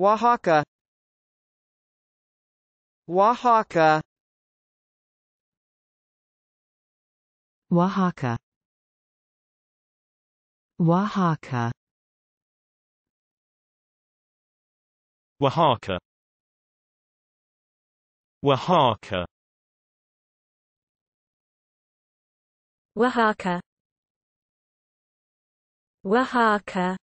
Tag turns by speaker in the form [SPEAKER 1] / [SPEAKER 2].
[SPEAKER 1] Oaxaca Oaxaca Oaxaca Oaxaca Oaxaca Oaxaca Oaxaca Oaxaca